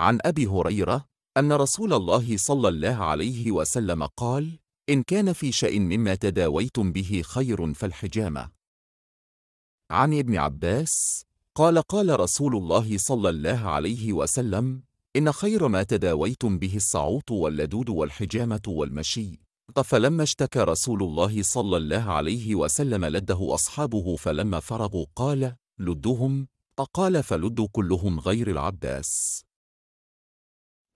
عن أبي هريرة أن رسول الله صلى الله عليه وسلم قال إن كان في شيء مما تداويتم به خير فالحجامة عن ابن عباس قال قال رسول الله صلى الله عليه وسلم إن خير ما تداويتم به الصعوط واللدود والحجامة والمشي فلما اشتكى رسول الله صلى الله عليه وسلم لده أصحابه فلما فرغوا قال لدهم أقال فلد كلهم غير العباس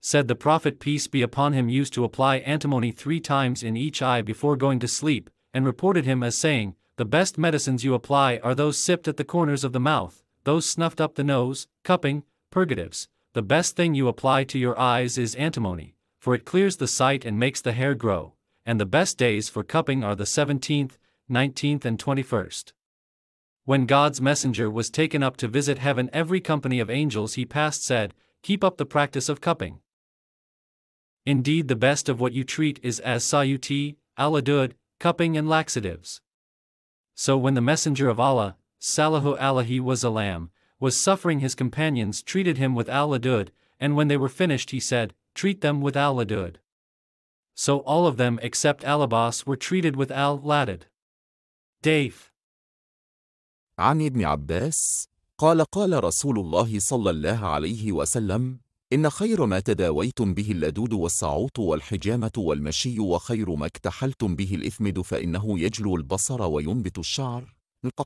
said the Prophet peace be upon him used to apply antimony three times in each eye before going to sleep, and reported him as saying, The best medicines you apply are those sipped at the corners of the mouth, those snuffed up the nose, cupping, purgatives, the best thing you apply to your eyes is antimony, for it clears the sight and makes the hair grow, and the best days for cupping are the 17th, 19th and 21st. When God's messenger was taken up to visit heaven every company of angels he passed said, Keep up the practice of cupping Indeed the best of what you treat is as sayu aladud, cupping and laxatives. So when the messenger of Allah, Salahu Allahi was a lamb, was suffering his companions treated him with aladud, and when they were finished he said, treat them with aladud. So all of them except Alabas were treated with al-ladid. Dave عن ابن عباس قال قال رسول الله صلى الله عليه وسلم إن خير ما تداويتم به اللدود والسعوط والحجامة والمشي وخير ما اكتحلتم به الإثمد فإنه يجلو البصر وينبت الشعر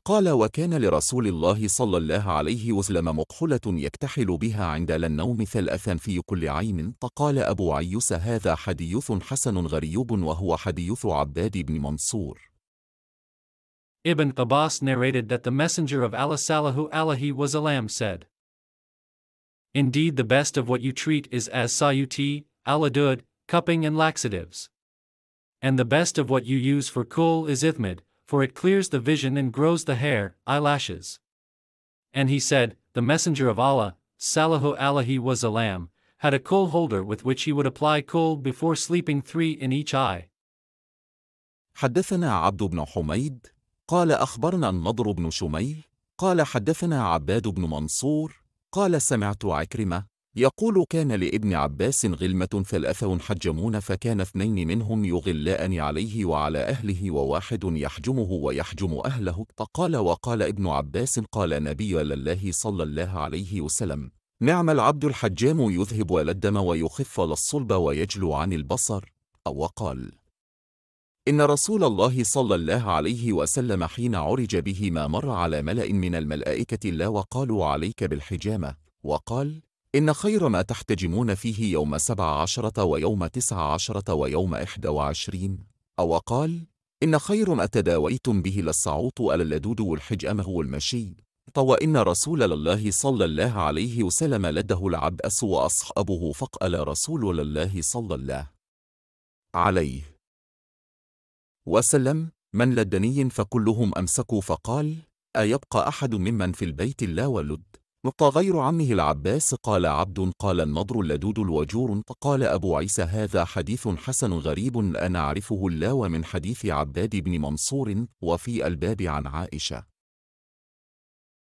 قال وكان لرسول الله صلى الله عليه وسلم مقحلة يكتحل بها عند النوم ثلاثا في كل عين فقال أبو عيسى هذا حديث حسن غريب وهو حديث عباد بن منصور Ibn Abbas narrated that the Messenger of Allah Salahu Alahi was lamb said, Indeed the best of what you treat is as sauté, aladud, cupping and laxatives. And the best of what you use for cool is ithmid, for it clears the vision and grows the hair, eyelashes. And he said, The messenger of Allah, Salahu Allahi was a lamb, had a kul holder with which he would apply kul before sleeping three in each eye. حدثنا عبد بن حميد قال أخبرنا النضر بن شميل قال حدثنا عباد بن منصور قال سمعت عكرمة يقول كان لابن عباس غلمة ثلاثة حجمون فكان اثنين منهم يغلان عليه وعلى أهله وواحد يحجمه ويحجم أهله فقال وقال ابن عباس قال نبي لله صلى الله عليه وسلم نعم العبد الحجام يذهب الدم ويخف الصلب ويجلو عن البصر أو قال إن رسول الله صلى الله عليه وسلم حين عرج به ما مر على ملأ من الملائكة لا وقالوا عليك بالحجامة وقال إن خير ما تحتجمون فيه يوم سبع عشرة ويوم تسع عشرة ويوم إحدى وعشرين أو قال إن خير ما تداويتم به للصعوط ألا اللدود والحجامة والمشي طوى إن رسول الله صلى الله عليه وسلم لده العبأس وأصحابه فقال رسول الله صلى الله عليه وسلم من لدني فكلهم أمسكوا فقال أيبقى أحد ممن في البيت لا ولد نقطة غير عمه العباس قال عبد قال النضر اللدود الوجور قال أبو عيسى هذا حديث حسن غريب أنا أعرفه اللاوى من حديث عباد بن منصور وفي الباب عن عائشة